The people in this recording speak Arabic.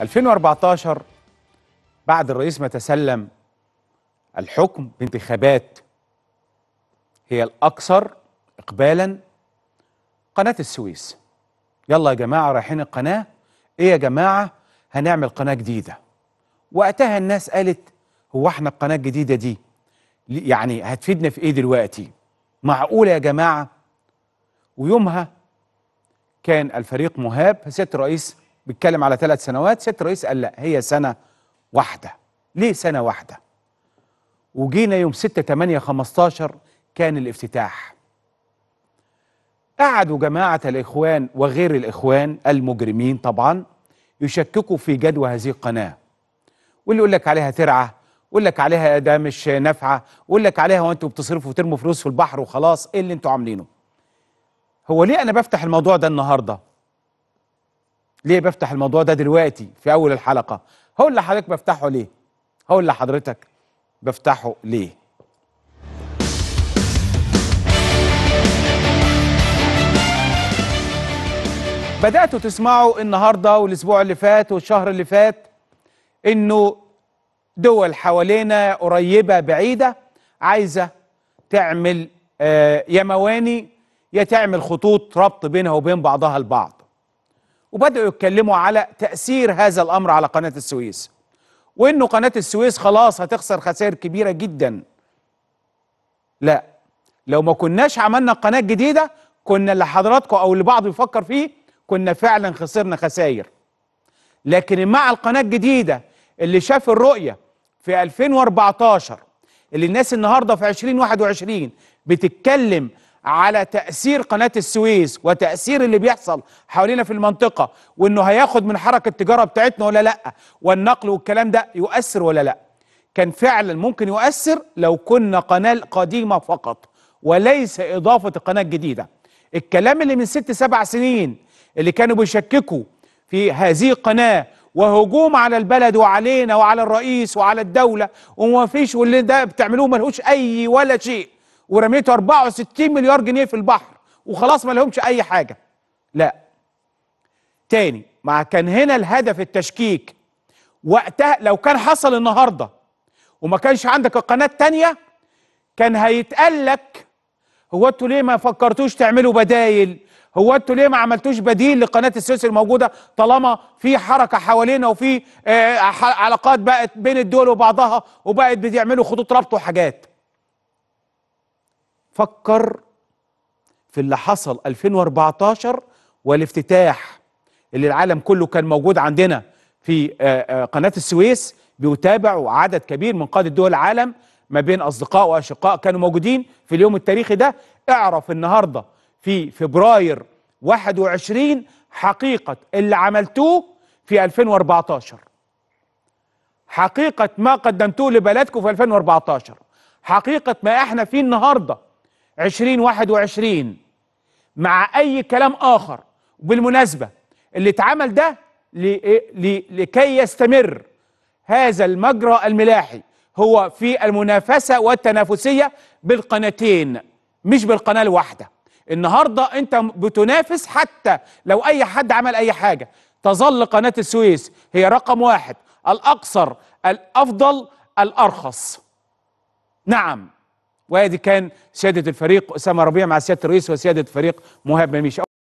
2014 بعد الرئيس ما تسلم الحكم بانتخابات هي الأكثر إقبالا قناة السويس يلا يا جماعة رايحين القناة إيه يا جماعة هنعمل قناة جديدة وقتها الناس قالت هو احنا القناة الجديدة دي يعني هتفيدنا في إيه دلوقتي معقولة يا جماعة ويومها كان الفريق مهاب سيادة الرئيس بيتكلم على ثلاث سنوات سياده الرئيس قال لا هي سنه واحده ليه سنه واحده وجينا يوم 6 8 15 كان الافتتاح قعدوا جماعه الاخوان وغير الاخوان المجرمين طبعا يشككوا في جدوى هذه القناه واللي يقول لك عليها ترعه يقول لك عليها ده مش نافعه يقول لك عليها وانتوا بتصرفوا وترموا فلوس في البحر وخلاص ايه اللي انتوا عاملينه هو ليه انا بفتح الموضوع ده النهارده ليه بفتح الموضوع ده دلوقتي في اول الحلقه هقول لحضرتك بفتحه ليه هقول لحضرتك بفتحه ليه بداتوا تسمعوا النهارده والاسبوع اللي فات والشهر اللي فات انه دول حوالينا قريبه بعيده عايزه تعمل آه، يا مواني يا تعمل خطوط ربط بينها وبين بعضها البعض وبدأوا يتكلموا على تأثير هذا الأمر على قناة السويس وإنه قناة السويس خلاص هتخسر خسائر كبيرة جدا لا لو ما كناش عملنا قناة جديدة كنا اللي حضراتكم أو اللي بعض يفكر فيه كنا فعلا خسرنا خسائر لكن مع القناة الجديدة اللي شاف الرؤية في 2014 اللي الناس النهاردة في 2021 بتتكلم على تأثير قناة السويس وتأثير اللي بيحصل حوالينا في المنطقة وإنه هياخد من حركة التجارة بتاعتنا ولا لأ والنقل والكلام ده يؤثر ولا لأ كان فعلا ممكن يؤثر لو كنا قناة قديمة فقط وليس إضافة القناة الجديدة الكلام اللي من ست سبع سنين اللي كانوا بيشككوا في هذه القناة وهجوم على البلد وعلينا وعلى الرئيس وعلى الدولة وما فيش واللي ده بتعملوه ملهوش أي ولا شيء ورميته 64 مليار جنيه في البحر وخلاص ما لهمش اي حاجه لا تاني ما كان هنا الهدف التشكيك وقتها لو كان حصل النهارده وما كانش عندك القناه الثانيه كان هيتقال لك هو انتوا ليه ما فكرتوش تعملوا بدايل هو انتوا ليه ما عملتوش بديل لقناه السويس الموجوده طالما في حركه حوالينا وفي آه، علاقات بقت بين الدول وبعضها وبقت بيعملوا خطوط ربط وحاجات فكر في اللي حصل 2014 والافتتاح اللي العالم كله كان موجود عندنا في آه، آه، قناة السويس بيتابعوا عدد كبير من قادة دول العالم ما بين أصدقاء وأشقاء كانوا موجودين في اليوم التاريخي ده اعرف النهاردة في فبراير 21 حقيقة اللي عملتوه في 2014 حقيقة ما قدمتوه لبلدكم في 2014 حقيقة ما احنا فيه النهاردة 2021 مع اي كلام اخر وبالمناسبه اللي اتعمل ده إيه، لكي يستمر هذا المجرى الملاحي هو في المنافسه والتنافسيه بالقناتين مش بالقناه الواحده النهارده انت بتنافس حتى لو اي حد عمل اي حاجه تظل قناه السويس هي رقم واحد الاقصر الافضل الارخص نعم وادي كان سياده الفريق اسامه ربيع مع سياده الرئيس وسياده فريق مهاب مميشه